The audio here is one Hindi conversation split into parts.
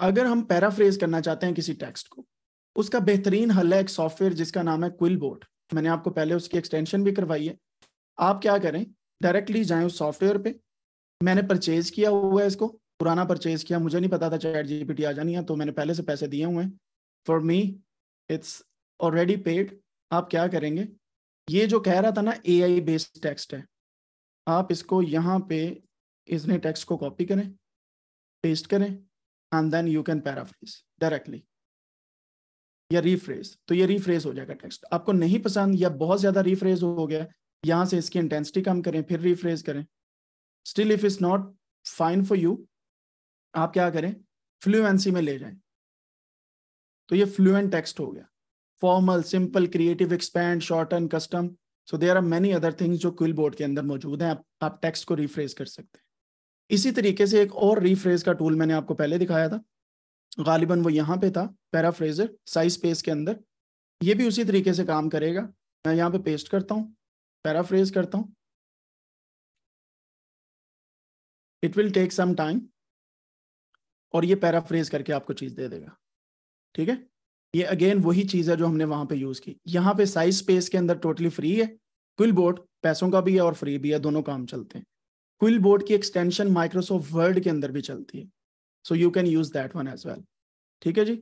अगर हम पैराफ्रेज करना चाहते हैं किसी टेक्स्ट को उसका बेहतरीन हल है एक सॉफ्टवेयर जिसका नाम है क्विल बोर्ड मैंने आपको पहले उसकी एक्सटेंशन भी करवाई है आप क्या करें डायरेक्टली जाएं उस सॉफ्टवेयर पे मैंने परचेज किया हुआ है इसको पुराना परचेज किया मुझे नहीं पता था चैट जीपीटी आ जानी है तो मैंने पहले से पैसे दिए हुए हैं for me it's already paid आप क्या करेंगे ये जो कह रहा था ना ए आई बेस्ड टेक्स्ट है आप इसको यहाँ पे इसने टेक्स्ट को कॉपी करें पेस्ट करें and then you can paraphrase directly या रीफ्रेज तो ये रीफ्रेज हो जाएगा टेक्स्ट आपको नहीं पसंद या बहुत ज्यादा रीफ्रेज हो गया यहां से इसकी इंटेंसिटी कम करें फिर रीफ्रेज करें still if is not fine for you आप क्या करें फ्लुएंसी में ले जाएं तो ये फ्लुएंट टेक्स्ट हो गया formal simple creative expand short and custom so there are many other things जो क्विल बोर्ड के अंदर मौजूद हैं आप, आप टेक्स्ट को रिफ्रेज कर सकते हैं इसी तरीके से एक और रीफ्रेज का टूल मैंने आपको पहले दिखाया था गालिबन वो यहाँ पे था पैराफ्रेजर साइज स्पेस के अंदर ये भी उसी तरीके से काम करेगा मैं यहाँ पे पेस्ट करता हूँ पैराफ्रेज करता हूँ it will take some time और ये पैराफ्रेज करके आपको चीज दे देगा ठीक है ये अगेन वही चीज है जो हमने वहां पे यूज की यहाँ पे साइज स्पेस के अंदर टोटली फ्री है क्विल बोर्ड पैसों का भी है और फ्री भी है दोनों काम चलते हैं क्विल बोर्ड की एक्सटेंशन माइक्रोसॉफ्ट वर्ड के अंदर भी चलती है so you can use that one as well ठीक है जी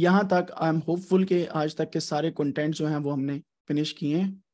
यहाँ तक आई एम होपफुल के आज तक के सारे कंटेंट जो हैं वो हमने फिनिश किए हैं